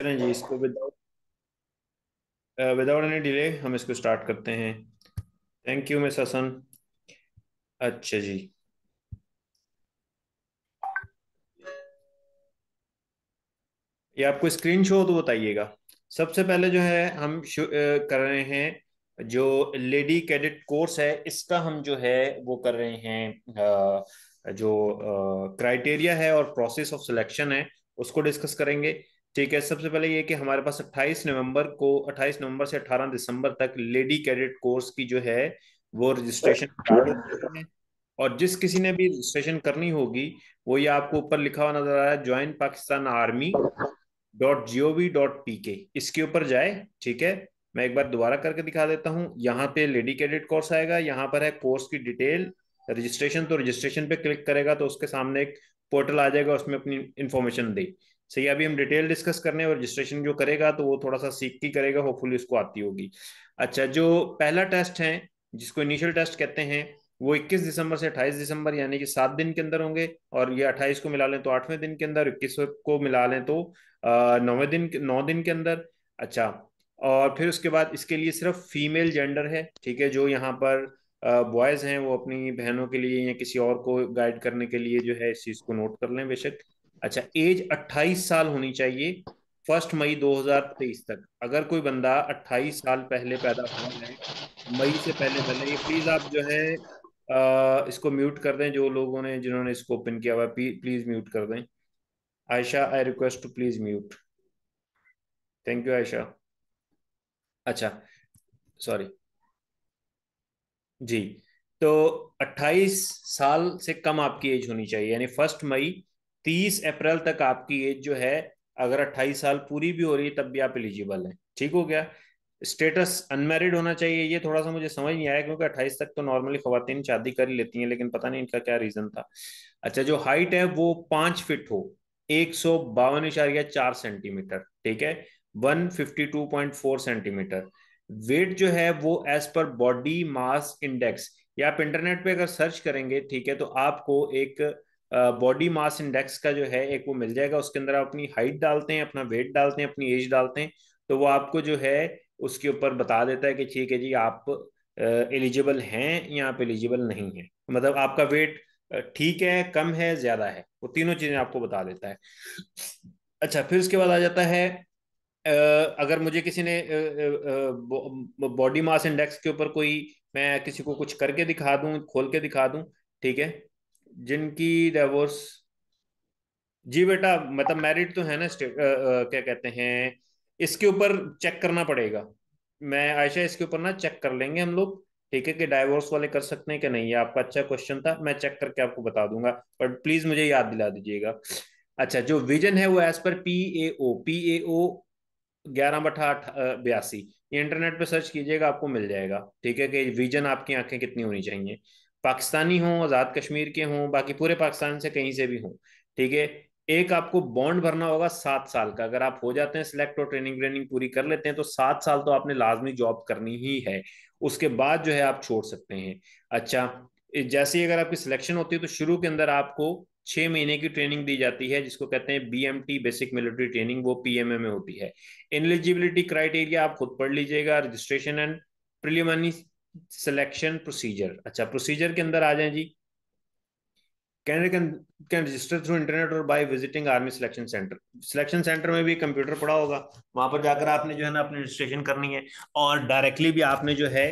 चलें जी इसको without without any delay हम इसको स्टार्ट करते हैं थैंक यू मिस हसन अच्छा जी ये आपको स्क्रीन शो हो तो बताइएगा सबसे पहले जो है हम uh, कर रहे हैं जो लेडी कैडेट कोर्स है इसका हम जो है वो कर रहे हैं uh, जो क्राइटेरिया uh, है और प्रोसेस ऑफ सिलेक्शन है उसको डिस्कस करेंगे ठीक है सबसे पहले ये कि हमारे पास 28 नवंबर को 28 नवंबर से 18 दिसंबर तक लेडी कैडेट कोर्स की जो है वो रजिस्ट्रेशन और जिस किसी ने भी रजिस्ट्रेशन करनी होगी वो ये आपको ऊपर लिखा हुआ नजर आ रहा है join Pakistan army dot G O V dot P K इसके ऊपर जाए ठीक है मैं एक बार दोबारा करके दिखा देता हूँ यहाँ पे लेडी कैडेट कोर्स आएगा यहाँ पर है कोर्स की डिटेल रजिस्ट्रेशन तो रजिस्ट्रेशन पे क्लिक करेगा तो उसके सामने एक पोर्टल आ जाएगा उसमें अपनी इन्फॉर्मेशन दे सही अभी हम डिटेल डिस्कस करने और रजिस्ट्रेशन जो करेगा तो वो थोड़ा सा सीख के करेगा होपफुली उसको आती होगी अच्छा जो पहला टेस्ट है जिसको इनिशियल टेस्ट कहते हैं वो 21 दिसंबर से 28 दिसंबर यानी कि सात दिन के अंदर होंगे और ये 28 को मिला लें तो आठवें दिन के अंदर इक्कीस को मिला लें तो नौवे दिन नौ दिन के अंदर अच्छा और फिर उसके बाद इसके लिए सिर्फ फीमेल जेंडर है ठीक है जो यहाँ पर बॉयज़ हैं वो अपनी बहनों के लिए या किसी और को गाइड करने के लिए जो है इस चीज़ को नोट कर लें बेशक अच्छा एज 28 साल होनी चाहिए फर्स्ट मई 2023 तक अगर कोई बंदा 28 साल पहले पैदा हुआ है मई से पहले पहले ये प्लीज आप जो है आ, इसको म्यूट कर दें जो लोगों ने जिन्होंने इसको ओपन किया हुआ प्लीज म्यूट कर दें Ayesha I request to please mute thank you Ayesha अच्छा सॉरी जी तो 28 साल से कम आपकी एज होनी चाहिए यानी फर्स्ट मई तीस अप्रैल तक आपकी एज जो है अगर अट्ठाईस साल पूरी भी हो रही है तब भी आप एलिजिबल हैं ठीक हो गया स्टेटस अनमेरिड होना चाहिए ये थोड़ा सा मुझे समझ नहीं आया क्योंकि अट्ठाईस तक तो नॉर्मली खुवान शादी कर ही लेती हैं लेकिन पता नहीं इनका क्या रीजन था अच्छा जो हाइट है वो पांच फिट हो एक सौ बावन इशारिया चार सेंटीमीटर ठीक है one fifty two point four centimetre weight जो है वो as per body mass index या आप इंटरनेट पे अगर सर्च करेंगे ठीक है तो आपको एक बॉडी मास इंडेक्स का जो है एक वो मिल जाएगा उसके अंदर आप अपनी हाइट डालते हैं अपना वेट डालते हैं अपनी एज डालते हैं तो वो आपको जो है उसके ऊपर बता देता है कि ठीक है जी आप एलिजिबल हैं या आप एलिजिबल नहीं हैं मतलब आपका वेट ठीक है कम है ज्यादा है वो तीनों चीजें आपको बता देता है अच्छा फिर उसके बाद आ जाता है अगर मुझे किसी ने बॉडी मास इंडेक्स के ऊपर कोई मैं किसी को कुछ करके दिखा दूं खोल के दिखा दूं ठीक है जिनकी डिवोर्स जी बेटा मतलब मैरिड तो है ना आ, आ, क्या कहते हैं इसके ऊपर चेक करना पड़ेगा मैं आयशा इसके ऊपर ना चेक कर लेंगे हम लोग ठीक है कि डाइवोर्स वाले कर सकते हैं कि नहीं आपका अच्छा क्वेश्चन था मैं चेक करके आपको बता दूंगा बट प्लीज मुझे याद दिला दीजिएगा अच्छा जो विजन है वो as per P A O P A ओ ग्यारह बठा बयासी इंटरनेट पर सर्च कीजिएगा आपको मिल जाएगा ठीक है कि विजन आपकी आंखें कितनी होनी चाहिए पाकिस्तानी हों आज़ाद कश्मीर के हों बाकी पूरे पाकिस्तान से कहीं से भी हों ठीक है एक आपको बॉन्ड भरना होगा सात साल का अगर आप हो जाते हैं सिलेक्ट और ट्रेनिंग ट्रेनिंग पूरी कर लेते हैं तो सात साल तो आपने लाजमी जॉब करनी ही है उसके बाद जो है आप छोड़ सकते हैं अच्छा जैसे ही अगर आपकी सिलेक्शन होती है तो शुरू के अंदर आपको छह महीने की ट्रेनिंग दी जाती है जिसको कहते हैं बीएमटी बेसिक मिलिट्री ट्रेनिंग वो पीएमए में होती है एलिजिबिलिटी क्राइटेरिया आप खुद पढ़ लीजिएगा registration and preliminary selection procedure अच्छा प्रोसीजर के अंदर आ जाए जी candidate can register through internet और by visiting army selection centre selection centre में भी कंप्यूटर पड़ा होगा वहां पर जाकर आपने जो है ना अपनी रजिस्ट्रेशन करनी है और डायरेक्टली भी आपने जो है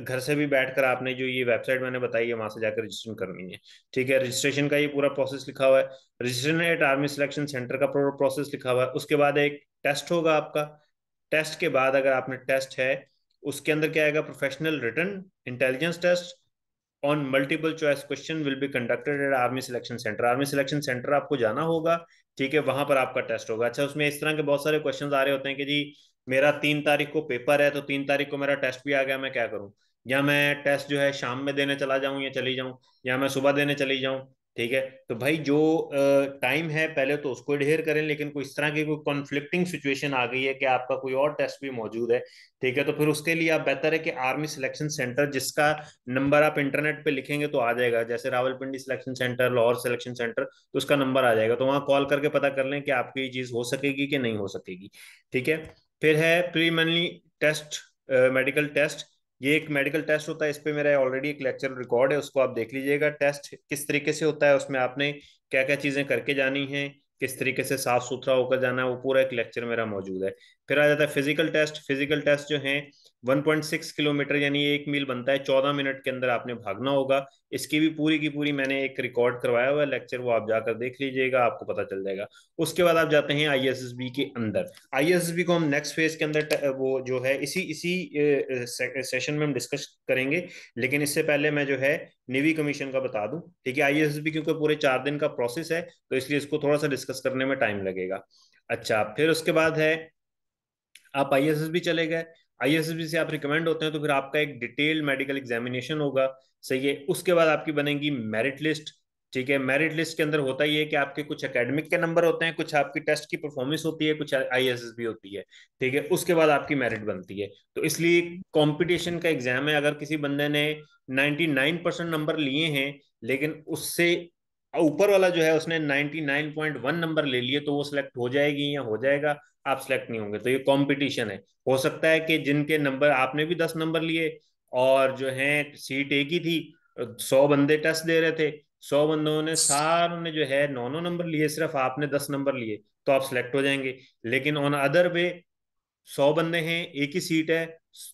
घर से भी बैठकर आपने जो ये वेबसाइट मैंने बताई है वहां से जाकर रजिस्ट्रेशन करनी है ठीक है रजिस्ट्रेशन का ये पूरा प्रोसेस लिखा हुआ है registration at army selection centre का प्रोसेस लिखा हुआ है उसके बाद एक टेस्ट होगा आपका टेस्ट के बाद अगर आपने टेस्ट है उसके अंदर क्या आएगा professional written intelligence test on multiple choice question will be conducted at army selection centre army selection centre आपको जाना होगा ठीक है वहां पर आपका टेस्ट होगा अच्छा उसमें इस तरह के बहुत सारे क्वेश्चन आ रहे होते हैं कि जी मेरा तीन तारीख को पेपर है तो तीन तारीख को मेरा टेस्ट भी आ गया मैं क्या करूं या मैं टेस्ट जो है शाम में देने चला जाऊं या चली जाऊँ या मैं सुबह देने चली जाऊँ ठीक है तो भाई जो टाइम है पहले तो उसको ढेर करें लेकिन कोई इस तरह की कोई कॉन्फ्लिक्टिंग सिचुएशन आ गई है कि आपका कोई और टेस्ट भी मौजूद है ठीक है तो फिर उसके लिए आप बेहतर है कि आर्मी सिलेक्शन सेंटर जिसका नंबर आप इंटरनेट पे लिखेंगे तो आ जाएगा जैसे Rawalpindi selection centre Lahore selection centre तो उसका नंबर आ जाएगा तो वहां कॉल करके पता कर लें कि आपकी ये चीज़ हो सकेगी कि नहीं हो सकेगी ठीक है फिर है प्रीमनली टेस्ट मेडिकल टेस्ट ये एक मेडिकल टेस्ट होता है इस पे मेरा ऑलरेडी एक लेक्चर रिकॉर्ड है उसको आप देख लीजिएगा टेस्ट किस तरीके से होता है उसमें आपने क्या क्या चीज़ें करके जानी है किस तरीके से साफ सुथरा होकर जाना है वो पूरा एक लेक्चर मेरा मौजूद है फिर आ जाता है फिजिकल टेस्ट फिजिकल टेस्ट जो है 1.6 किलोमीटर यानी एक मील बनता है चौदह मिनट के अंदर आपने भागना होगा इसकी भी पूरी की पूरी मैंने एक रिकॉर्ड करवाया हुआ लेक्चर वो आप जाकर देख लीजिएगा आपको पता चल जाएगा उसके बाद आप जाते हैं आई के अंदर आई को हम नेक्स्ट फेज के अंदर वो जो है इसी इसी सेशन में हम डिस्कस करेंगे लेकिन इससे पहले मैं जो है नेवी कमीशन का बता दूं ठीक है आईएसएसबी क्योंकि पूरे चार दिन का प्रोसेस है तो इसलिए इसको थोड़ा सा डिस्कस करने में टाइम लगेगा अच्छा फिर उसके बाद है आप आईएसएसबी चले गए आईएसएसबी से आप रिकमेंड होते हैं तो फिर आपका एक डिटेल मेडिकल एग्जामिनेशन होगा सही है उसके बाद आपकी बनेगी मेरिट लिस्ट ठीक है मेरिट लिस्ट के अंदर होता ही है कि आपके कुछ एकेडमिक के नंबर होते हैं कुछ आपकी टेस्ट की परफॉर्मेंस होती है कुछ आईएसएसबी होती है ठीक है उसके बाद आपकी मेरिट बनती है तो इसलिए कंपटीशन का एग्जाम है अगर किसी बंदे ने 99 परसेंट नंबर लिए हैं लेकिन उससे ऊपर वाला जो है उसने 99.1 नंबर ले लिए तो वो सिलेक्ट हो जाएगी या हो जाएगा आप सेलेक्ट नहीं होंगे तो ये कंपटीशन है हो सकता है कि जिनके नंबर आपने भी दस नंबर लिए और जो है सीट एक ही थी सौ बंदे टेस्ट दे रहे थे सौ बंदों ने सारों ने जो है नौ नौ नंबर लिए सिर्फ आपने दस नंबर लिए तो आप सिलेक्ट हो जाएंगे लेकिन ऑन अदर वे सौ बंदे हैं एक ही सीट है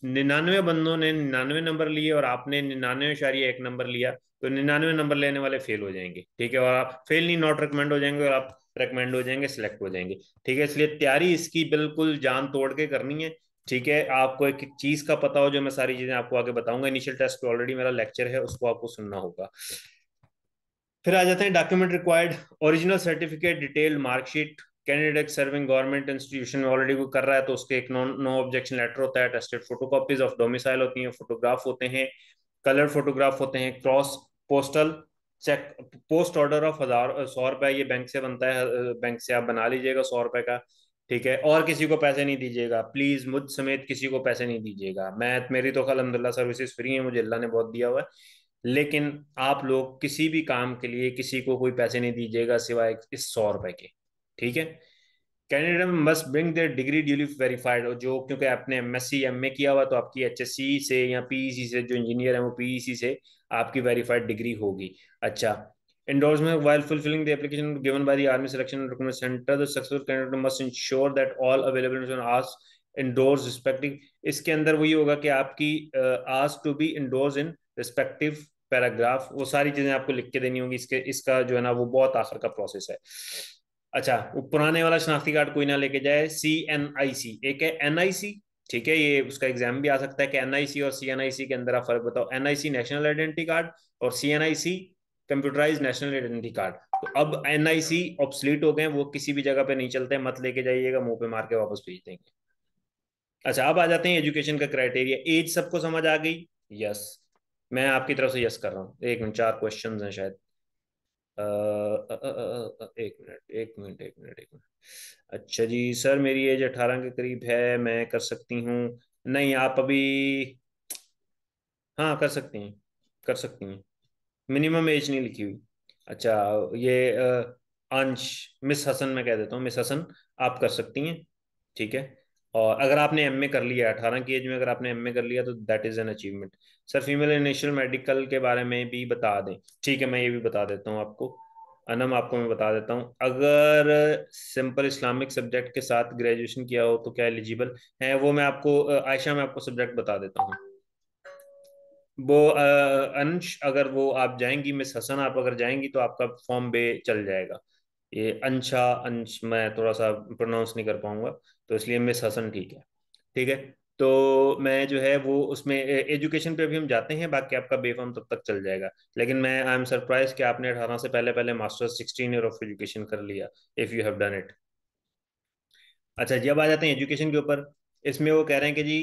निन्यानवे बंदों ने निन्यानवे नंबर लिए और आपने निन्यानवे शारी एक नंबर लिया तो निन्यानवे नंबर लेने वाले फेल हो जाएंगे ठीक है और आप फेल नहीं नॉट रिकमेंड हो जाएंगे और आप रिकमेंड हो जाएंगे सिलेक्ट हो जाएंगे ठीक है इसलिए तैयारी इसकी बिल्कुल जान तोड़ के करनी है ठीक है आपको एक चीज का पता हो जो मैं सारी चीजें आपको आगे बताऊंगा इनिशियल टेस्ट ऑलरेडी मेरा लेक्चर है उसको आपको सुनना होगा फिर आ जाते हैं document required original certificate detail marksheet candidate serving government institution में ऑलरेडी कोई कर रहा है तो उसके एक नो नो ऑब्जेक्शन लेटर होता है टेस्टेड फोटोकॉपीज ऑफ डोमिसाइल होती है फोटोग्राफ होते हैं कलर फोटोग्राफ होते हैं cross postal cheque post order of हजार सौ रुपए ये बैंक से बनता है बैंक से आप बना लीजिएगा सौ रुपए का ठीक है और किसी को पैसे नहीं दीजिएगा प्लीज मुझ समेत किसी को पैसे नहीं दीजिएगा मैं मेरी तो खाल अलहमदिल्ला सर्विसेज फ्री है मुझे अल्लाह ने बहुत दिया हुआ है लेकिन आप लोग किसी भी काम के लिए किसी को कोई पैसे नहीं दीजिएगा सिवाय इस सौ रुपए के ठीक है candidate must bring their degree duly verified और जो क्योंकि आपने M S C M A किया हुआ तो आपकी एच एस सी से या पी ई सी से जो इंजीनियर है वो पी ई सी से आपकी वेरीफाइड डिग्री होगी अच्छा endorsement while fulfilling the application given by the army selection recruitment centre the successful candidate must ensure that all available as endorse respective इसके अंदर वही होगा कि आपकी as to be endorse in respective paragraph वो सारी चीज़ें आपको लिख के देनी होंगी इसके इसका जो है ना वो बहुत आखिर का प्रोसेस है अच्छा वो पुराने वाला शनाख्ती कार्ड कोई ना लेके जाए सी एन आई सी एक है एन आई सी ठीक है ये उसका एग्जाम भी आ सकता है कि एन आई सी और सी एन आई सी के अंदर आप फर्क बताओ N I C national identity card और C N I C computerise national identity card तो अब एन आई सी ऑब्सलीट हो गए वो किसी भी जगह पे नहीं चलते मत लेके जाइएगा मुंह पे मार के वापस भेज देंगे अच्छा अब आ जाते हैं एजुकेशन का क्राइटेरिया एज सबको समझ आ गई यस मैं आपकी तरफ से यस कर रहा हूँ एक मिनट चार क्वेश्चन हैं शायद एक मिनट एक मिनट एक मिनट एक मिनट अच्छा जी सर मेरी एज अठारह के करीब है मैं कर सकती हूँ नहीं आप अभी हाँ कर सकती हैं कर सकती हैं मिनिमम एज नहीं लिखी हुई अच्छा ये अंश मिस हसन मैं कह देता हूँ मिस हसन आप कर सकती हैं ठीक है और अगर आपने एम कर लिया अठारह की एज में अगर आपने एम कर लिया तो that is an achievement sir female initial medical के बारे में भी बता दें ठीक है मैं ये भी बता देता हूँ आपको अनम आपको मैं बता देता हूँ अगर सिंपल इस्लामिक सब्जेक्ट के साथ ग्रेजुएशन किया हो तो क्या एलिजिबल है वो मैं आपको आयशा में आपको सब्जेक्ट बता देता हूँ वो अंश अगर वो आप जाएंगी मिस हसन आप अगर जाएंगी तो आपका फॉर्म बे चल जाएगा ये अंशा अंश मैं थोड़ा सा प्रोनाउंस नहीं कर पाऊंगा तो इसलिए मिस हसन ठीक है ठीक है तो मैं जो है वो उसमें एजुकेशन पे भी हम जाते हैं बाकी आपका बेफाम तब तक चल जाएगा लेकिन मैं आई एम सरप्राइज कि आपने अठारह से पहले पहले masters sixteen year of education कर लिया if you have done it अच्छा जब आ जाते हैं एजुकेशन के ऊपर इसमें वो कह रहे हैं कि जी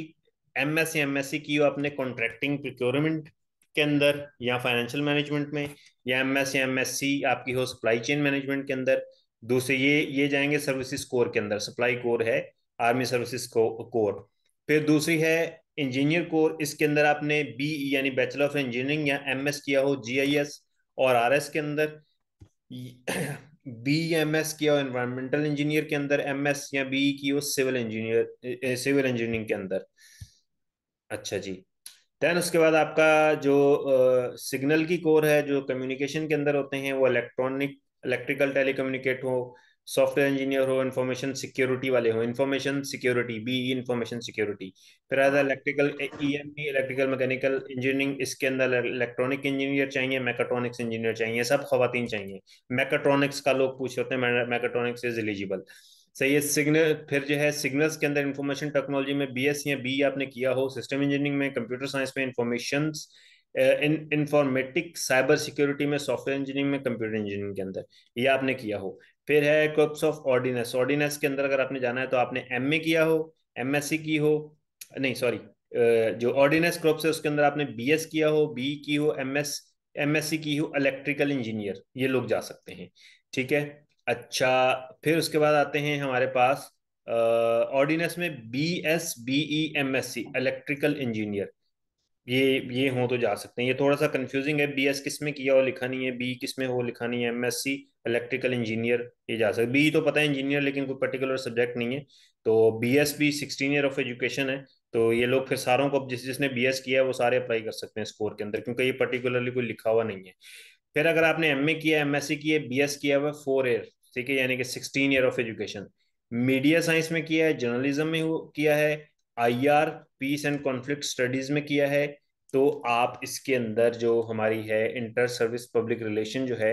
M S C M S C की अपने कॉन्ट्रैक्टिंग प्रोक्योरमेंट के अंदर या फाइनेंशियल मैनेजमेंट में या M S C M S C आपकी हो सप्लाई चेन मैनेजमेंट के अंदर दूसरे ये ये जाएंगे सर्विसेज कोर के अंदर सप्लाई कोर है आर्मी सर्विसेज कोर फिर दूसरी है इंजीनियर कोर इसके अंदर आपने बी यानी बैचलर ऑफ इंजीनियरिंग या एमएस किया हो जीआईएस और आरएस के अंदर बी एम एस किया हो एनवायरमेंटल इंजीनियर के अंदर एम एस या बी की हो सिविल इंजीनियर सिविल इंजीनियरिंग के अंदर अच्छा जी देन उसके बाद आपका जो सिग्नल uh, की कोर है जो कम्युनिकेशन के अंदर होते हैं वो इलेक्ट्रॉनिक इलेक्ट्रिकल टेलीकम्युनिकेट हो सॉफ्टवेयर इंजीनियर हो इन्फॉर्मेशन सिक्योरिटी वाले हो information security B information security फिर आज electrical E M B electrical mechanical engineering इसके अंदर इलेक्ट्रॉनिक इंजीनियर चाहिए मैकेट्रॉनिक्स इंजीनियर चाहिए सब खातन चाहिए मैकेट्रॉनिक्स का लोग पूछ होते हैं मैकेट्रॉनिक्स इज एलिजिबल सही है सिग्नल फिर जो है सिग्नल्स के अंदर इंफॉर्मेशन टेक्नोलॉजी में बी एस या बी e आपने किया हो सिस्टम इंजीनियरिंग में कंप्यूटर साइंस में information in informatic cyber security में सॉफ्टवेयर इंजीनियरिंग में कंप्यूटर इंजीनियरिंग के अंदर ये आपने किया हो फिर है क्रप्स ऑफ ऑर्डिनेंस ऑर्डिनेंस के अंदर अगर आपने जाना है तो आपने एम किया हो एम की हो नहीं सॉरी जो ऑर्डिनेंस ग्रुप्स है उसके अंदर आपने बी किया हो बी e की हो M S M S C की हो इलेक्ट्रिकल इंजीनियर ये लोग जा सकते हैं ठीक है अच्छा फिर उसके बाद आते हैं हमारे पास ऑर्डिनेंस में B S B E M S C electrical engineer ये ये हो तो जा सकते हैं ये थोड़ा सा कंफ्यूजिंग है बी एस किस में किया हो लिखा नहीं है बी किस में हो लिखा नहीं है M S C electrical engineer ये जा सकता बी तो पता है इंजीनियर लेकिन कोई पर्टिकुलर सब्जेक्ट नहीं है तो बी एस भी सिक्सटीन ईयर ऑफ एजुकेशन है तो ये लोग फिर सारों को जिस जिसने बी एस किया है वो सारे अप्लाई कर सकते हैं स्कोर के अंदर क्योंकि ये पर्टिकुलरली कोई लिखा हुआ नहीं है फिर अगर आपने एम ए किया एम एस सी किया बी एस किया हुआ फोर ईयर ठीक है यानी कि sixteen year of education media science में किया है जर्नलिज्म में किया है IR peace and conflict studies में किया है तो आप इसके अंदर जो हमारी है इंटर सर्विस पब्लिक रिलेशन जो है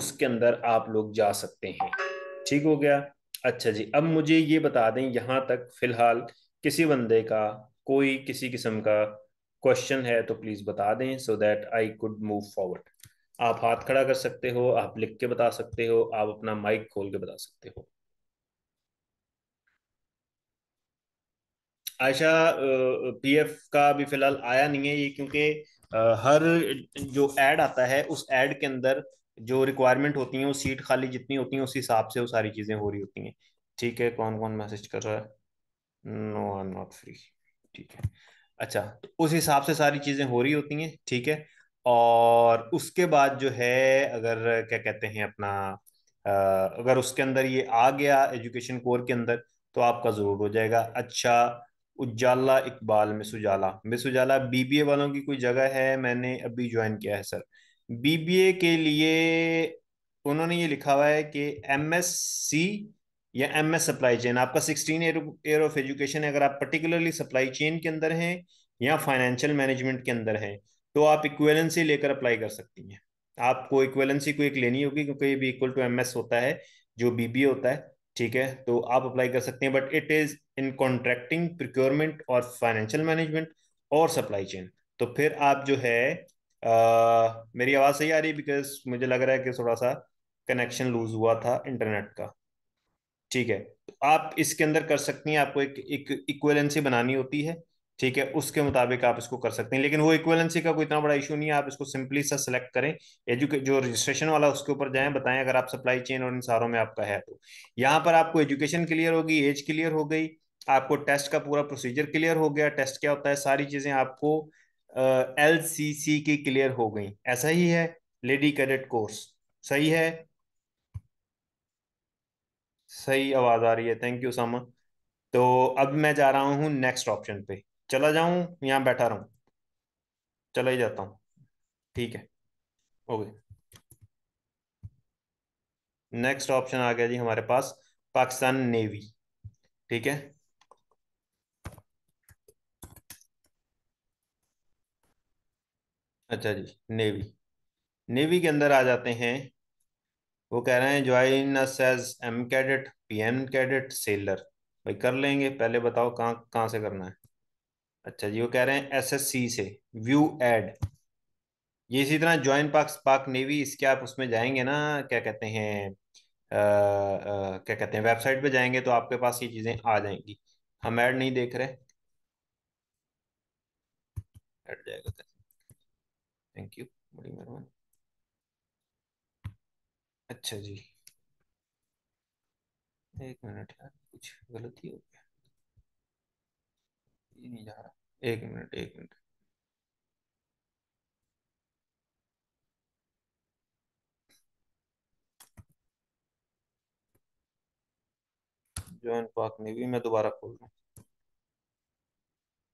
उसके अंदर आप लोग जा सकते हैं ठीक हो गया अच्छा जी अब मुझे ये बता दें यहाँ तक फिलहाल किसी बंदे का कोई किसी किस्म का क्वेश्चन है तो प्लीज बता दें so that I could move forward आप हाथ खड़ा कर सकते हो आप लिख के बता सकते हो आप अपना माइक खोल के बता सकते हो आयशा पीएफ का भी फिलहाल आया नहीं है ये क्योंकि हर जो एड आता है उस एड के अंदर जो रिक्वायरमेंट होती है वो सीट खाली जितनी होती है उस हिसाब से वो सारी चीजें हो रही होती हैं ठीक है कौन कौन मैसेज कर रहा है नो आर नॉट फ्री ठीक है अच्छा तो उस हिसाब से सारी चीजें हो रही होती हैं ठीक है और उसके बाद जो है अगर क्या कहते हैं अपना अगर उसके अंदर ये आ गया एजुकेशन कोर के अंदर तो आपका ज़रूर हो जाएगा अच्छा Ujala Iqbal miss Ujala miss Ujala BBA वालों की कोई जगह है मैंने अभी ज्वाइन किया है सर बीबीए के लिए उन्होंने ये लिखा हुआ है कि एम एस सी या एम एस सप्लाई चेन आपका सिक्सटीन ईयर ऑफ एजुकेशन है अगर आप पर्टिकुलरली सप्लाई चेन के अंदर हैं या फाइनेंशियल मैनेजमेंट के अंदर हैं तो आप इक्वेलेंसी लेकर अप्लाई कर सकती हैं आपको इक्वेलेंसी को एक लेनी होगी क्योंकि ये भी इक्वल टू एम होता है जो बीबीए होता है ठीक है तो आप अप्लाई कर सकते हैं but it is in contracting procurement और फाइनेंशियल मैनेजमेंट और सप्लाई चेन तो फिर आप जो है आ, मेरी आवाज़ सही आ रही है बिकॉज मुझे लग रहा है कि थोड़ा सा कनेक्शन लूज हुआ था इंटरनेट का ठीक है तो आप इसके अंदर कर सकती हैं आपको एक इक्वेलेंसी बनानी होती है ठीक है उसके मुताबिक आप इसको कर सकते हैं लेकिन वो इक्वेलेंसी का कोई इतना बड़ा इशू नहीं है आप इसको सिंपली सा सिलेक्ट करें एजुके जो रजिस्ट्रेशन वाला उसके ऊपर जाएं बताएं अगर आप सप्लाई चेन और इन सारों में आपका है तो यहाँ पर आपको एजुकेशन क्लियर होगी एज क्लियर हो गई आपको टेस्ट का पूरा प्रोसीजर क्लियर हो गया टेस्ट क्या होता है सारी चीजें आपको एल सी सी की क्लियर हो गई ऐसा ही है लेडी कैडेट कोर्स सही है सही आवाज आ रही है थैंक यू सामा तो अब मैं जा रहा हूं नेक्स्ट ऑप्शन पे चला जाऊं यहां बैठा रहूं चला ही जाता हूं ठीक है ओके नेक्स्ट ऑप्शन आ गया जी हमारे पास पाकिस्तान नेवी ठीक है अच्छा जी नेवी नेवी के अंदर आ जाते हैं वो कह रहे हैं join us as M cadet PM cadet sailor भाई कर लेंगे पहले बताओ कहाँ कहाँ से करना है अच्छा जी वो कह रहे हैं एसएससी से व्यू एड ये इसी तरह ज्वाइन पार्क पाक नेवी इसके आप उसमें जाएंगे ना क्या कहते हैं क्या कहते हैं वेबसाइट पे जाएंगे तो आपके पास ये चीजें आ जाएंगी हम ऐड नहीं देख रहे ऐड जाएगा थैंक यू बड़ी मेहरबानी अच्छा जी एक मिनट यार कुछ गलती हो ये नहीं जा रहा एक मिनट एक मिनट पाक पार्क नेवी मैं दोबारा खोल रहा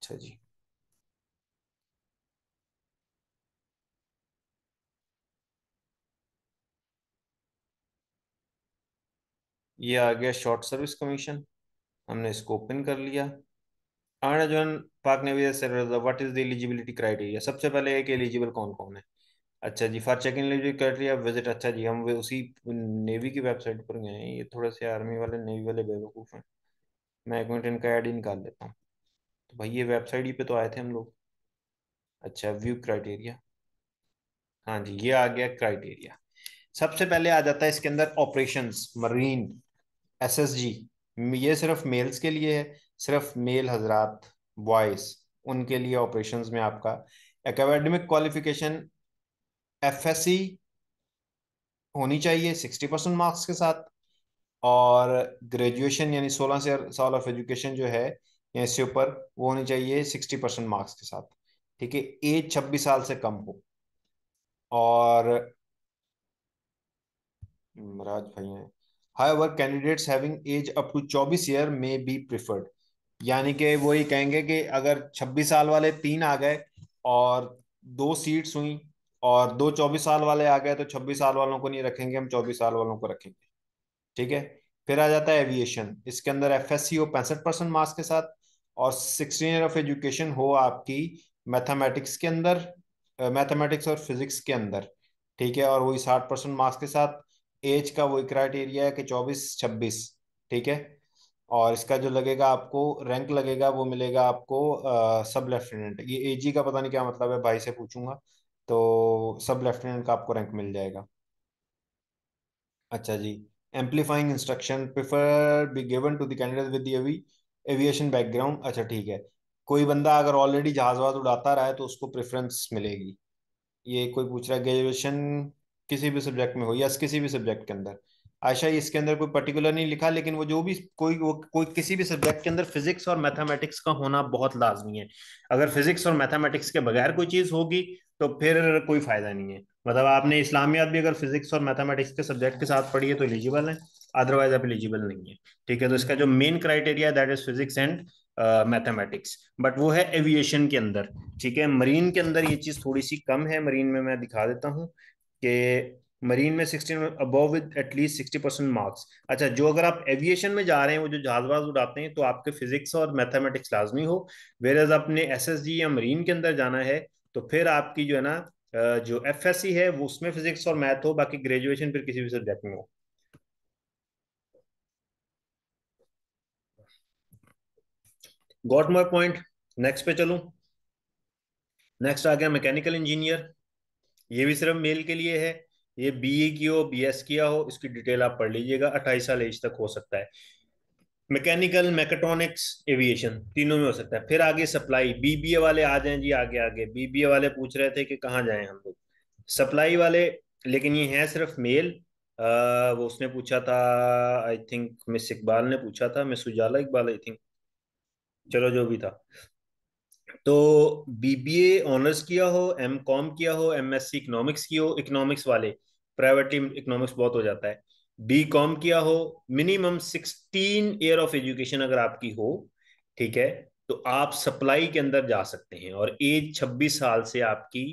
अच्छा जी ये आ गया शॉर्ट सर्विस कमीशन हमने इसको ओपन कर लिया आनंदवन पाक ने what is the eligibility criteria सबसे पहले एक एलिजिबल कौन कौन है अच्छा जी for check in criteria visit अच्छा जी हम उसी नेवी की वेबसाइट पर गए हैं ये थोड़े से आर्मी वाले नेवी वाले बेवकूफ़ हैं मैं एक मिनट इनका ऐड ही निकाल लेता हूँ तो भाई ये वेबसाइट ही पे तो आए थे हम लोग अच्छा व्यू क्राइटेरिया हाँ जी ये आ गया क्राइटेरिया सबसे पहले आ जाता है इसके अंदर ऑपरेशंस मरीन एसएसजी ये सिर्फ मेल्स के लिए है सिर्फ मेल हजरात बॉयज़ उनके लिए ऑपरेशंस में आपका एकेडमिक क्वालिफिकेशन एफएससी होनी चाहिए सिक्सटी परसेंट मार्क्स के साथ और ग्रेजुएशन यानी सोलह से साल ऑफ एजुकेशन जो है या इससे ऊपर वो होनी चाहिए सिक्सटी परसेंट मार्क्स के साथ ठीक है एज छब्बीस साल से कम हो और राज भाई high work candidates having age up to चौबीस ईयर मे बी प्रिफर्ड यानी कि ये कहेंगे कि अगर 26 साल वाले तीन आ गए और दो सीट्स हुई और दो 24 साल वाले आ गए तो 26 साल वालों को नहीं रखेंगे हम 24 साल वालों को रखेंगे ठीक है फिर आ जाता है एविएशन इसके अंदर एफ एस सी हो पैंसठ परसेंट मार्क्स के साथ और सिक्सटीन ईयर ऑफ एजुकेशन हो आपकी मैथमेटिक्स के अंदर मैथमेटिक्स और फिजिक्स के अंदर ठीक है और वही साठ परसेंट मार्क्स के साथ एज का वही क्राइटेरिया है कि चौबीस छब्बीस ठीक है और इसका जो लगेगा आपको रैंक लगेगा वो मिलेगा आपको आ, सब लेफ्टिनेंट ये एजी का पता नहीं क्या मतलब है भाई से पूछूंगा तो सब लेफ्टिनेंट का आपको रैंक मिल जाएगा अच्छा जी amplifying instruction prefer be given to the candidate with एवी एविएशन बैकग्राउंड अच्छा ठीक है कोई बंदा अगर ऑलरेडी जहाज वहाज उड़ाता रहा है तो उसको प्रेफरेंस मिलेगी ये कोई पूछ रहा है ग्रेजुएशन किसी भी सब्जेक्ट में हो या किसी भी सब्जेक्ट के अंदर आशा इसके अंदर कोई पर्टिकुलर नहीं लिखा लेकिन वो जो भी कोई वो कोई किसी भी सब्जेक्ट के अंदर फिजिक्स और मैथमेटिक्स का होना बहुत लाजमी है अगर फिजिक्स और मैथमेटिक्स के बगैर कोई चीज़ होगी तो फिर कोई फायदा नहीं है मतलब आपने इस्लामियात भी अगर फिजिक्स और मैथमेटिक्स के सब्जेक्ट के साथ पढ़ी है तो एलिजिबल है अदरवाइज आप एलिजिबल नहीं है ठीक है तो इसका जो main criteria that is physics and mathematics but वो है एविएशन के अंदर ठीक है मरीन के अंदर ये चीज़ थोड़ी सी कम है मरीन में मैं दिखा देता हूँ कि मरीन में sixteen above with at least sixty percent marks अच्छा जो अगर आप एविएशन में जा रहे हैं वो जो जहाजबाज उड़ाते हैं तो आपके फिजिक्स और मैथमेटिक्स लाजमी हो वेर एज आपने एस एस जी या मरीन के अंदर जाना है तो फिर आपकी जो है ना जो एफ एस सी है वो उसमें फिजिक्स और मैथ हो बाकी ग्रेजुएशन फिर किसी भी सब्जेक्ट में हो गॉट माई पॉइंट नेक्स्ट पे चलू नेक्स्ट आ गया मैकेनिकल इंजीनियर ये भी सिर्फ मेल के लिए है ये बीए की हो बीएस किया हो इसकी डिटेल आप पढ़ लीजिएगा अट्ठाईस साल एज तक हो सकता है मैकेनिकल मैकेट्रॉनिक्स एविएशन तीनों में हो सकता है फिर आगे सप्लाई बीबीए वाले आ जाएं जी आगे आगे बीबीए वाले पूछ रहे थे कि कहाँ जाएं हम लोग सप्लाई वाले लेकिन ये है सिर्फ मेल आ, वो उसने पूछा था आई थिंक मिस इकबाल ने पूछा था miss Ujala Iqbal I think चलो जो भी था तो बीबीए ऑनर्स किया हो एम कॉम किया हो एमएससी इकोनॉमिक्स की हो इकोनॉमिक्स वाले प्राइवेटली इकोनॉमिक्स बहुत हो जाता है बी कॉम किया हो minimum sixteen year of education अगर आपकी हो ठीक है तो आप सप्लाई के अंदर जा सकते हैं और एज छब्बीस साल से आपकी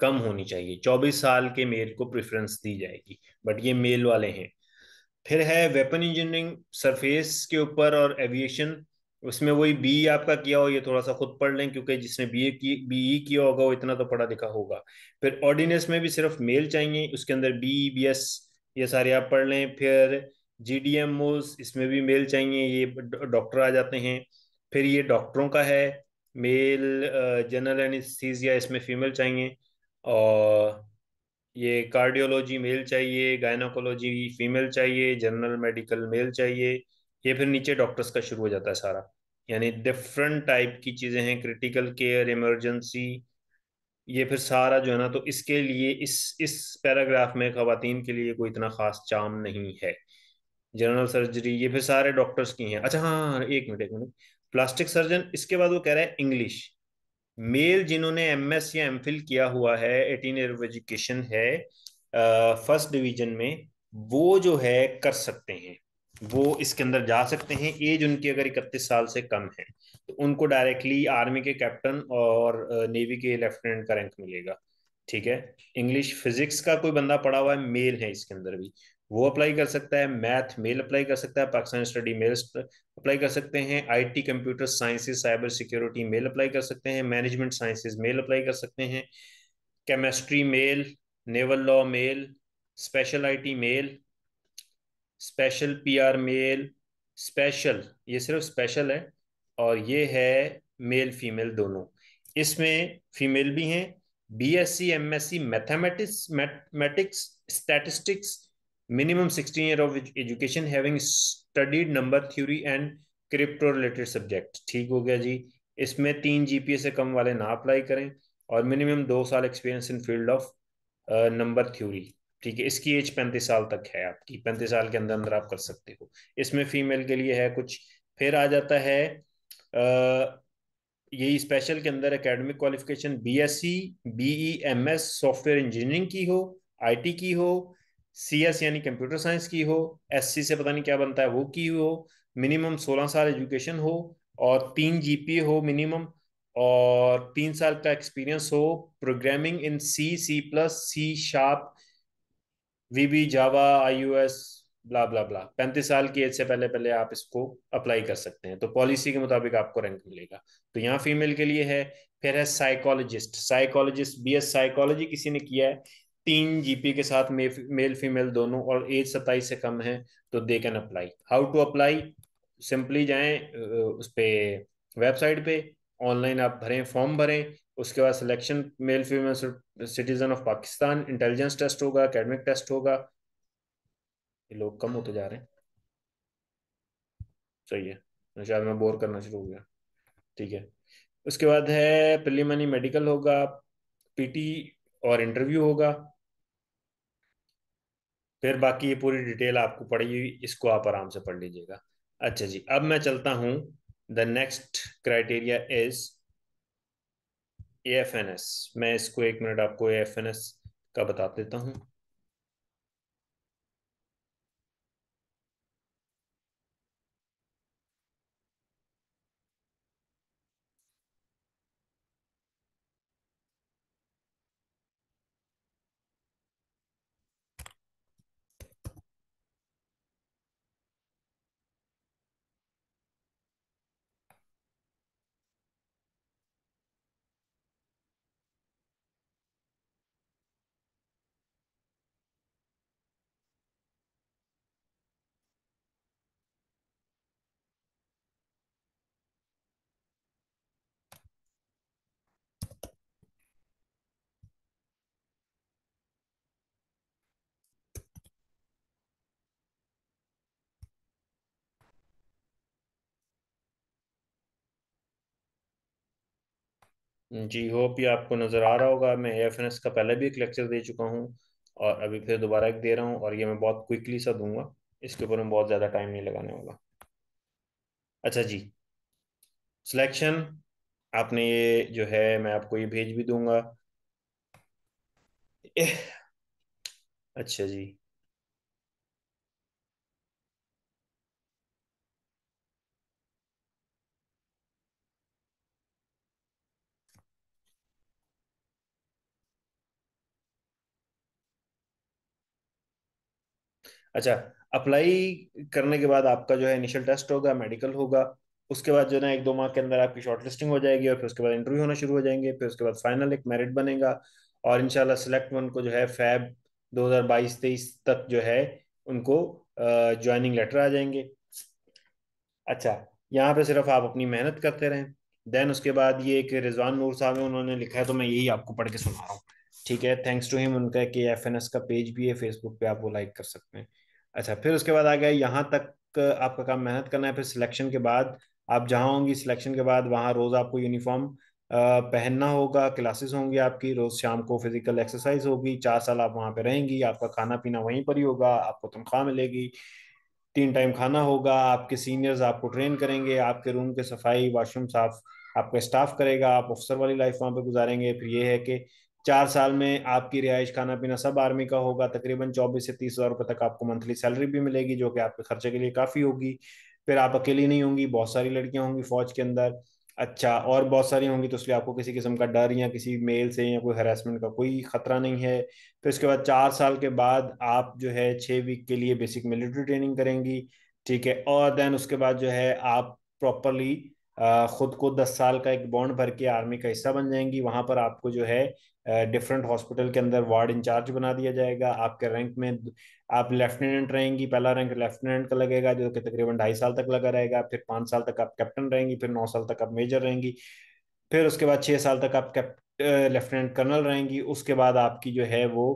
कम होनी चाहिए चौबीस साल के मेल को प्रेफरेंस दी जाएगी बट ये मेल वाले हैं फिर है वेपन इंजीनियरिंग सरफेस के ऊपर और एविएशन उसमें वही बी आपका किया हो ये थोड़ा सा खुद पढ़ लें क्योंकि जिसने बी ए की बी ई e किया होगा वो इतना तो पढ़ा लिखा होगा फिर ऑर्डिनेंस में भी सिर्फ मेल चाहिए उसके अंदर बी बी एस ये सारे आप पढ़ लें फिर जी डी एम मोस इसमें भी मेल चाहिए ये डॉक्टर आ जाते हैं फिर ये डॉक्टरों का है मेल जनरल एनिस्थीजिया इसमें फीमेल चाहिए और ये कार्डियोलॉजी मेल चाहिए गायनाकोलॉजी फीमेल चाहिए जनरल मेडिकल मेल चाहिए ये फिर नीचे डॉक्टर्स का शुरू हो जाता है सारा यानी डिफरेंट टाइप की चीज़ें हैं क्रिटिकल केयर इमरजेंसी ये फिर सारा जो है ना तो इसके लिए इस इस पैराग्राफ में खातन के लिए कोई इतना ख़ास चाम नहीं है जनरल सर्जरी ये फिर सारे डॉक्टर्स की हैं अच्छा हाँ, हाँ, हाँ एक मिनट एक मिनट प्लास्टिक सर्जन इसके बाद वो कह रहा है इंग्लिश मेल जिन्होंने एम एस या एम फिल किया हुआ है एटीन ईयर एजुकेशन है फर्स्ट डिवीजन में वो जो है कर सकते हैं वो इसके अंदर जा सकते हैं एज उनकी अगर इकतीस साल से कम है तो उनको डायरेक्टली आर्मी के कैप्टन और नेवी के लेफ्टिनेंट का रैंक मिलेगा ठीक है इंग्लिश फिजिक्स का कोई बंदा पढ़ा हुआ है मेल है इसके अंदर भी वो अप्लाई कर सकता है मैथ मेल अप्लाई कर सकता है पाकिस्तान स्टडी मेल अप्लाई कर सकते हैं IT computer sciences cyber security male apply कर सकते हैं मैनेजमेंट साइंसेज मेल अप्लाई कर सकते हैं chemistry male naval law male special IT male special PR male special ये सिर्फ स्पेशल है और ये है मेल फीमेल दोनों इसमें फीमेल भी हैं BSc MSc mathematics mathematics statistics minimum sixteen year of education having studied number theory and crypto related subject ठीक हो गया जी इसमें तीन जीपीए से कम वाले ना अप्लाई करें और मिनिमम दो साल experience in field of number theory ठीक है इसकी एज पैंतीस साल तक है आपकी पैंतीस साल के अंदर अंदर आप कर सकते हो इसमें फीमेल के लिए है कुछ फिर आ जाता है आ, यही स्पेशल के अंदर academic qualification BSc BEMS software engineering की हो आईटी की हो सीएस यानी कंप्यूटर साइंस की हो एससी से पता नहीं क्या बनता है वो की हो मिनिमम सोलह साल एजुकेशन हो और तीन जीपीए हो मिनिमम और तीन साल का एक्सपीरियंस हो programming in C C plus C sharp VB Java आईयूएस ब्ला ब्ला ब्ला पैंतीस साल की एज से पहले पहले आप इसको अप्लाई कर सकते हैं तो पॉलिसी के मुताबिक आपको रैंक मिलेगा तो यहाँ फीमेल के लिए है फिर है साइकोलॉजिस्ट साइकोलॉजिस्ट एस साइकोलॉजी किसी ने किया है तीन जीपी के साथ मे, मेल फीमेल दोनों और एज सत्ताईस से कम है तो they can apply how to apply simply जाए उस पर वेबसाइट पे ऑनलाइन आप भरें फॉर्म भरें उसके बाद selection male female citizen of Pakistan intelligence test होगा एकेडमिक टेस्ट होगा ये लोग कम होते जा रहे हैं सही है शायद मैं बोर करना शुरू हो गया ठीक है उसके बाद है प्रिलिमनी मेडिकल होगा पीटी और इंटरव्यू होगा फिर बाकी ये पूरी डिटेल आपको पड़ी हुई इसको आप आराम से पढ़ लीजिएगा अच्छा जी अब मैं चलता हूँ the next criteria is A F N S मैं इसको एक मिनट आपको ए एफ एन एस का बता देता हूँ जी होप ये आपको नज़र आ रहा होगा मैं एफ एन एस का पहले भी एक लेक्चर दे चुका हूँ और अभी फिर दोबारा एक दे रहा हूँ और ये मैं बहुत क्विकली सा दूंगा इसके ऊपर मैं बहुत ज़्यादा टाइम नहीं लगाने वाला अच्छा जी सिलेक्शन आपने ये जो है मैं आपको ये भेज भी दूंगा अच्छा जी अच्छा अप्लाई करने के बाद आपका जो है इनिशियल टेस्ट होगा मेडिकल होगा उसके बाद जो ना एक दो माह के अंदर आपकी शॉर्ट लिस्टिंग हो जाएगी और फिर उसके बाद इंटरव्यू होना शुरू हो जाएंगे फिर उसके बाद फाइनल एक मेरिट बनेगा और इनशाला सिलेक्ट वन को जो है फैब 2022-23 तक जो है उनको ज्वाइनिंग लेटर आ जाएंगे अच्छा यहाँ पे सिर्फ आप अपनी मेहनत करते रहें देन उसके बाद ये एक रिजवान नूर साहब है उन्होंने लिखा है तो मैं यही आपको पढ़ के सुना रहा हूँ ठीक है थैंक्स टू हिम उनका कि एफ का पेज भी है फेसबुक पे आप वो लाइक कर सकते हैं अच्छा फिर उसके बाद आ गया यहाँ तक आपका काम मेहनत करना है फिर सिलेक्शन के बाद आप जहाँ होंगी सिलेक्शन के बाद वहाँ रोज़ आपको यूनिफॉर्म पहनना होगा क्लासेस होंगी आपकी रोज़ शाम को फिजिकल एक्सरसाइज होगी चार साल आप वहाँ पे रहेंगी आपका खाना पीना वहीं पर ही होगा आपको तनख्वाह मिलेगी तीन टाइम खाना होगा आपके सीनियर्स आपको ट्रेन करेंगे आपके रूम के सफाई वाशरूम साफ आपका स्टाफ करेगा आप अफसर वाली लाइफ वहाँ पे गुजारेंगे फिर ये है कि चार साल में आपकी रिहाइश खाना पीना सब आर्मी का होगा तकरीबन चौबीस से तीस हजार रुपए तक आपको मंथली सैलरी भी मिलेगी जो कि आपके खर्चे के लिए काफ़ी होगी फिर आप अकेली नहीं होंगी बहुत सारी लड़कियां होंगी फौज के अंदर अच्छा और बहुत सारी होंगी तो इसलिए आपको किसी किस्म का डर या किसी मेल से या कोई हरासमेंट का कोई खतरा नहीं है फिर इसके बाद चार साल के बाद आप जो है छः वीक के लिए बेसिक मिलिट्री ट्रेनिंग करेंगी ठीक है और देन उसके बाद जो है आप प्रॉपरली खुद को दस साल का एक बॉन्ड भर के आर्मी का हिस्सा बन जाएंगी वहां पर आपको जो है डिफरेंट हॉस्पिटल के अंदर वार्ड इंचार्ज बना दिया जाएगा आपके रैंक में आप लेफ्टिनेंट रहेंगी पहला रैंक लेफ्टिनेंट का लगेगा जो कि तकरीबन ढाई साल तक लगा रहेगा फिर पांच साल तक आप कैप्टन रहेंगी फिर नौ साल तक आप मेजर रहेंगी फिर उसके बाद छह साल तक आप लेफ्टिनेंट कर्नल रहेंगी उसके बाद आपकी जो है वो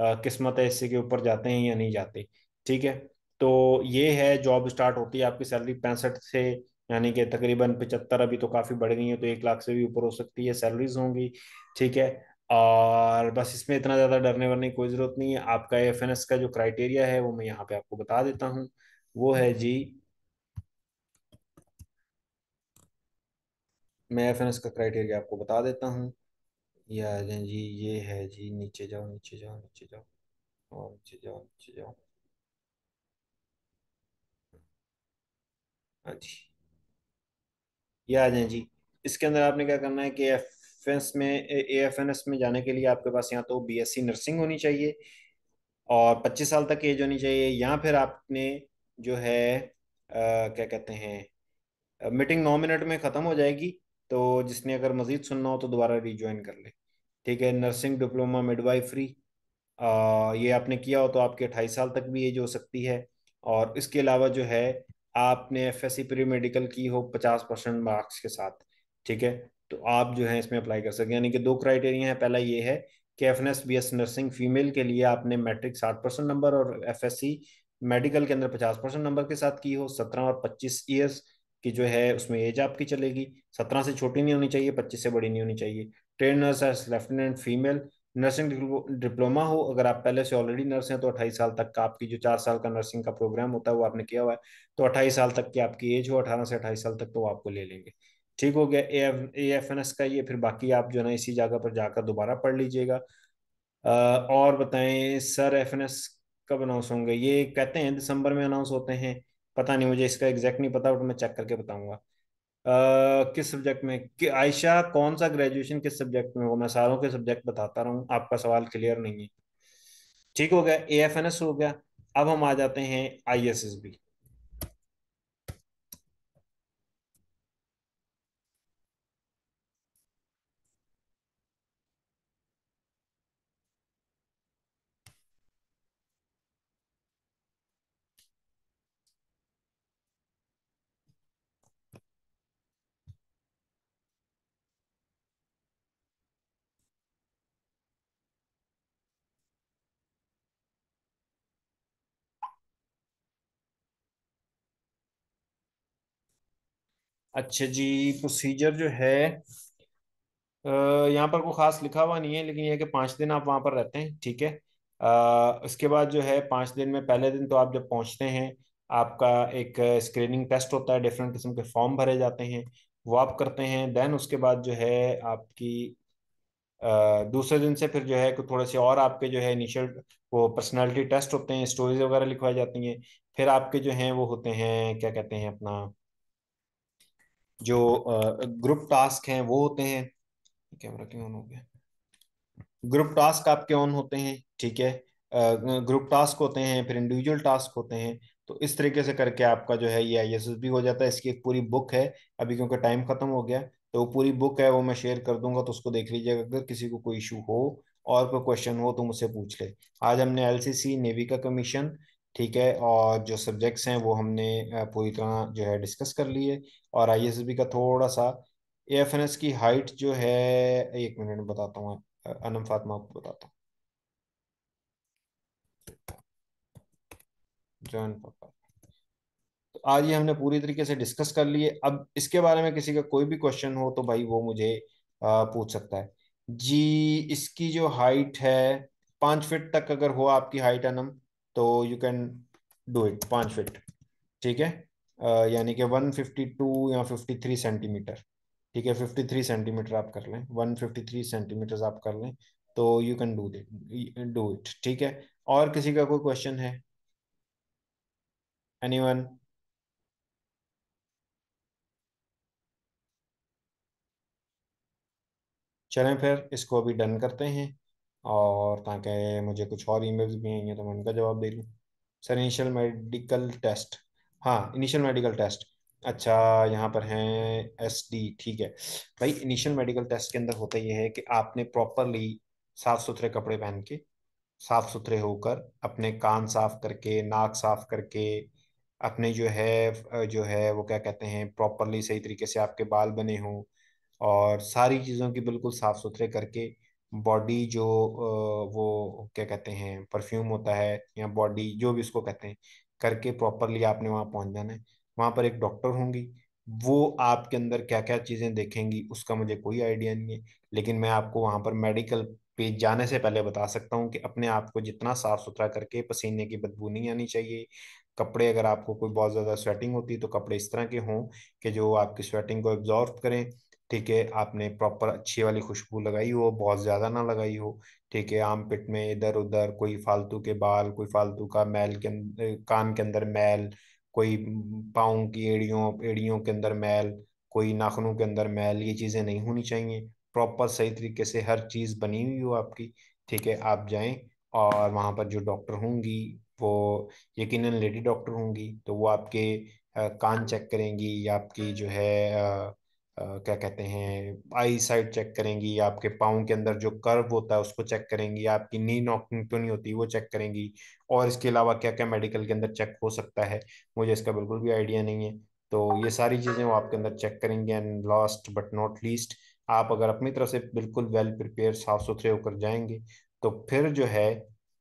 किस्मत है इससे के ऊपर जाते हैं या नहीं जाते ठीक है तो ये है जॉब स्टार्ट होती है आपकी सैलरी पैंसठ से यानी कि तकरीबन पचहत्तर अभी तो काफ़ी बढ़ गई है तो एक लाख से भी ऊपर हो सकती है सैलरीज होंगी ठीक है और बस इसमें इतना ज़्यादा डरने वरने की कोई ज़रूरत नहीं है आपका एफ एन एस का जो क्राइटेरिया है वो मैं यहाँ पे आपको बता देता हूँ वो है जी मैं एफ एन एस का क्राइटेरिया आपको बता देता हूँ या जी ये है जी नीचे जाओ नीचे जाओ नीचे जाओ और नीचे जाओ नीचे जाओ हाँ जी ये आ जाए जी इसके अंदर आपने क्या करना है कि एफ एफ में ए एफ एन एस में जाने के लिए आपके पास या तो बी एस सी नर्सिंग होनी चाहिए और पच्चीस साल तक एज होनी चाहिए या फिर आपने जो है आ, क्या कहते हैं मीटिंग नौ मिनट में ख़त्म हो जाएगी तो जिसने अगर मज़ीद सुनना हो तो दोबारा रिज्वाइन कर ले ठीक है नर्सिंग डिप्लोमा मिडवाइफरी ये आपने किया हो तो आपके अट्ठाईस साल तक भी एज हो सकती है और इसके अलावा जो है आपने F S C pre medical की हो पचास परसेंट मार्क्स के साथ ठीक है तो आप जो है इसमें अप्लाई कर सकते हैं यानी कि दो क्राइटेरिया है पहला ये है कि F S B S nursing female के लिए आपने मैट्रिक साठ परसेंट नंबर और एफ मेडिकल के अंदर पचास परसेंट नंबर के साथ की हो सत्रह और पच्चीस ईयर्स की जो है उसमें एज आपकी चलेगी सत्रह से छोटी नहीं होनी चाहिए पच्चीस से बड़ी नहीं होनी चाहिए train nurse S lieutenant female nursing diploma हो अगर आप पहले से ऑलरेडी नर्स हैं तो अट्ठाईस साल तक का आपकी जो चार साल का नर्सिंग का प्रोग्राम होता है वो आपने किया हुआ है तो अट्ठाईस साल तक की आपकी एज हो अठारह से अट्ठाईस साल तक तो आपको ले लेंगे ठीक हो गया ए एफ एन एस का ये फिर बाकी आप जो है ना इसी जगह पर जाकर दोबारा पढ़ लीजिएगा और बताएं सर एफ एन एस कब अनाउंस होंगे ये कहते हैं दिसंबर में अनाउंस होते हैं पता नहीं मुझे इसका एग्जैक्ट नहीं पता बट मैं चेक करके बताऊंगा किस सब्जेक्ट में कि आयशा कौन सा ग्रेजुएशन किस सब्जेक्ट में हो मैं सारों के सब्जेक्ट बताता रहूँ आपका सवाल क्लियर नहीं है ठीक हो गया ए एफ एन एस हो गया अब हम आ जाते हैं आई एस एस बी अच्छा जी प्रोसीजर जो है यहाँ पर कोई खास लिखा हुआ नहीं है लेकिन यह कि पाँच दिन आप वहाँ पर रहते हैं ठीक है उसके बाद जो है पाँच दिन में पहले दिन तो आप जब पहुँचते हैं आपका एक स्क्रीनिंग टेस्ट होता है डिफरेंट किस्म के फॉर्म भरे जाते हैं वो आप करते हैं देन उसके बाद जो है आपकी दूसरे दिन से फिर जो है कुछ थोड़े से और आपके जो है इनिशियल वो पर्सनैलिटी टेस्ट होते हैं स्टोरीज वगैरह लिखवाई जाती हैं फिर आपके जो हैं वो होते हैं क्या कहते हैं अपना जो ग्रुप टास्क हैं वो होते हैं कैमरा क्यों ऑन हो गया ग्रुप टास्क आपके ऑन होते हैं ठीक है ग्रुप टास्क होते हैं फिर इंडिविजुअल टास्क होते हैं तो इस तरीके से करके आपका जो है ये आई एस भी हो जाता है इसकी एक पूरी बुक है अभी क्योंकि टाइम खत्म हो गया तो पूरी बुक है वो मैं शेयर कर दूंगा तो उसको देख लीजिएगा अगर किसी को कोई इशू हो और कोई क्वेश्चन हो तो मुझसे पूछ ले आज हमने एलसीसी नेवी का कमीशन ठीक है और जो सब्जेक्ट्स हैं वो हमने पूरी तरह जो है डिस्कस कर लिए और आई एस बी का थोड़ा सा ए एफ एन एस की हाइट जो है एक मिनट बताता हूँ अनम फातमा आपको बताता हूँ जॉन पापा तो आज ये हमने पूरी तरीके से डिस्कस कर लिए अब इसके बारे में किसी का कोई भी क्वेश्चन हो तो भाई वो मुझे पूछ सकता है जी इसकी जो हाइट है पांच फिट तक अगर हो आपकी हाइट अनम तो यू कैन डू इट पांच फिट ठीक है यानी कि 152 या 53 सेंटीमीटर ठीक है 53 सेंटीमीटर आप कर लें 153 सेंटीमीटर आप कर लें तो you can do that do it ठीक है और किसी का कोई क्वेश्चन है एनीवन चलें फिर इसको अभी डन करते हैं और ताकि मुझे कुछ और ईमेल्स भी आई हैं तो मैं उनका जवाब दे लूँ सर इनिशियल मेडिकल टेस्ट हाँ इनिशियल मेडिकल टेस्ट अच्छा यहाँ पर है एस डी ठीक है भाई इनिशियल मेडिकल टेस्ट के अंदर होता यह है कि आपने प्रॉपरली साफ सुथरे कपड़े पहन के साफ सुथरे होकर अपने कान साफ करके नाक साफ करके अपने जो है जो है वो क्या कहते हैं प्रॉपरली सही तरीके से आपके बाल बने हों और सारी चीज़ों की बिल्कुल साफ सुथरे करके बॉडी जो वो क्या कहते हैं परफ्यूम होता है या बॉडी जो भी उसको कहते हैं करके प्रॉपरली आपने वहाँ पहुंच जाना है वहां पर एक डॉक्टर होंगी वो आपके अंदर क्या क्या चीज़ें देखेंगी उसका मुझे कोई आइडिया नहीं है लेकिन मैं आपको वहां पर मेडिकल पे जाने से पहले बता सकता हूँ कि अपने आप को जितना साफ सुथरा करके पसीने की बदबू नहीं आनी चाहिए कपड़े अगर आपको कोई बहुत ज़्यादा स्वेटिंग होती है तो कपड़े इस तरह के हों कि जो आपकी स्वेटिंग को एब्जॉर्व करें ठीक है आपने प्रॉपर अच्छी वाली खुशबू लगाई हो बहुत ज़्यादा ना लगाई हो ठीक है आम पिट में इधर उधर कोई फालतू के बाल कोई फालतू का मैल के कान के अंदर मैल कोई पाँव की एड़ियों एड़ियों के अंदर मैल कोई नाखनों के अंदर मैल ये चीज़ें नहीं होनी चाहिए प्रॉपर सही तरीके से हर चीज़ बनी हुई हो आपकी ठीक है आप जाएं और वहाँ पर जो डॉक्टर होंगी वो यकीनन लेडी डॉक्टर होंगी तो वो आपके आ, कान चेक करेंगी या आपकी जो है आ, क्या कहते हैं आई साइड चेक करेंगी आपके पाँव के अंदर जो कर्व होता है उसको चेक करेंगी आपकी नी नॉकिंग तो नहीं होती वो चेक करेंगी और इसके अलावा क्या क्या मेडिकल के अंदर चेक हो सकता है मुझे इसका बिल्कुल भी आइडिया नहीं है तो ये सारी चीज़ें वो आपके अंदर चेक करेंगे and last but not least आप अगर अपनी तरफ से बिल्कुल वेल प्रिपेयर साफ सुथरे होकर जाएंगे तो फिर जो है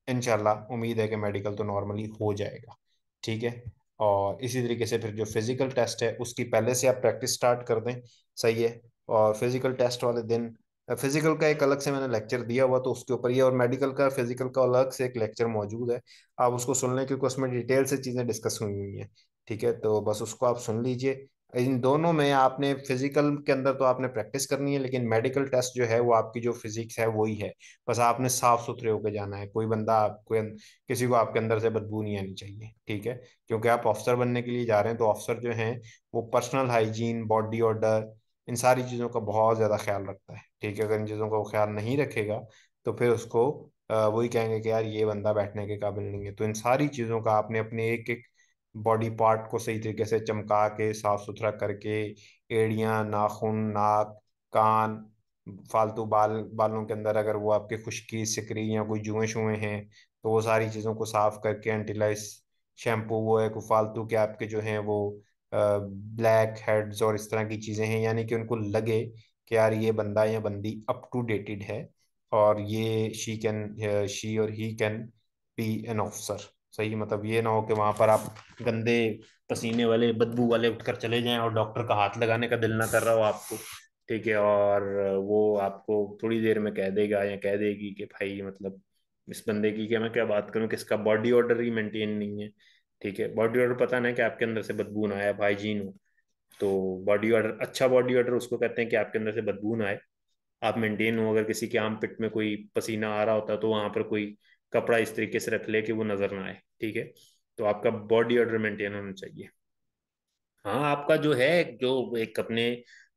इनशाला उम्मीद है कि मेडिकल तो नॉर्मली हो जाएगा ठीक है और इसी तरीके से फिर जो फिजिकल टेस्ट है उसकी पहले से आप प्रैक्टिस स्टार्ट कर दें सही है और फिजिकल टेस्ट वाले दिन फिजिकल का एक अलग से मैंने लेक्चर दिया हुआ तो उसके ऊपर ही और मेडिकल का फिजिकल का अलग से एक लेक्चर मौजूद है आप उसको सुन लें क्योंकि उसमें डिटेल से चीज़ें डिस्कस हुई हुई हैं ठीक है तो बस उसको आप सुन लीजिए इन दोनों में आपने फिजिकल के अंदर तो आपने प्रैक्टिस करनी है लेकिन मेडिकल टेस्ट जो है वो आपकी जो फिजिक्स है वही है बस आपने साफ सुथरे होकर जाना है कोई बंदा आपको अं-, किसी को आपके अंदर से बदबू नहीं आनी चाहिए ठीक है क्योंकि आप ऑफिसर बनने के लिए जा रहे हैं तो ऑफिसर जो है वो पर्सनल हाइजीन बॉडी ऑर्डर इन सारी चीज़ों का बहुत ज़्यादा ख्याल रखता है ठीक है अगर इन चीज़ों का वो ख्याल नहीं रखेगा तो फिर उसको वही कहेंगे कि यार ये बंदा बैठने के काबिल नहीं है तो इन सारी चीज़ों का आपने अपने एक एक बॉडी पार्ट को सही तरीके से चमका के साफ सुथरा करके एड़ियाँ नाखून नाक कान फालतू बाल बालों के अंदर अगर वो आपके खुश्की सिकरी या कोई जुएं शुएं हैं तो वो सारी चीज़ों को साफ करके एंटीलाइस शैम्पू वो है कोई फालतू के आपके जो हैं वो ब्लैक हेड्स और इस तरह की चीज़ें हैं यानी कि उनको लगे कि यार ये बंदा या बंदी अप टू डेटेड है और ये शी कैन शी और he can be an officer सही मतलब ये ना हो कि वहां पर आप गंदे पसीने वाले बदबू वाले उठकर चले जाएं और डॉक्टर का हाथ लगाने का दिल ना कर रहा हो आपको ठीक है और वो आपको थोड़ी देर में कह देगा या कह देगी कि भाई मतलब इस बंदे की क्या मैं क्या बात करूं कि इसका बॉडी ऑर्डर ही मेंटेन नहीं है ठीक है बॉडी ऑर्डर पता ना कि आपके अंदर से बदबू ना आए आप हाइजीन हो तो बॉडी ऑर्डर अच्छा बॉडी ऑर्डर उसको कहते हैं कि आपके अंदर से बदबू ना आए आप मेंटेन हो अगर किसी के आम पिट में कोई पसीना आ रहा होता तो वहां पर कोई कपड़ा इस तरीके से रख ले कि वो नजर ना आए ठीक है तो आपका बॉडी ऑर्डर मेंटेन होना चाहिए हाँ आपका जो है जो एक अपने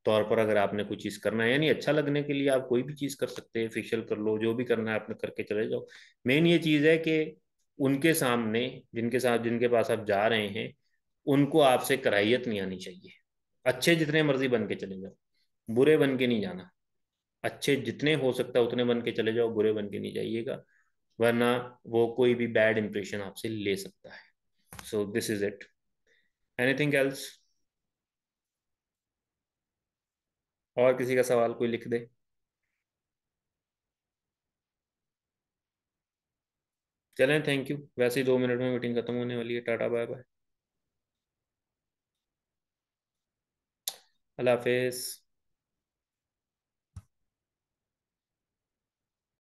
तौर पर अगर आपने कोई चीज़ करना है यानी अच्छा लगने के लिए आप कोई भी चीज़ कर सकते हैं फेशियल कर लो जो भी करना है आपने करके चले जाओ मेन ये चीज़ है कि उनके सामने जिनके साथ जिनके पास आप जा रहे हैं उनको आपसे कराहियत नहीं आनी चाहिए अच्छे जितने मर्जी बन के चले जाओ बुरे बन के नहीं जाना अच्छे जितने हो सकता है उतने बन के चले जाओ बुरे बन के नहीं जाइएगा वरना वो कोई भी बैड इंप्रेशन आपसे ले सकता है so this is it anything else और किसी का सवाल कोई लिख दे चलें थैंक यू वैसे ही दो मिनट में मीटिंग खत्म होने वाली है टाटा बाय बाय अल्लाह हाफिज़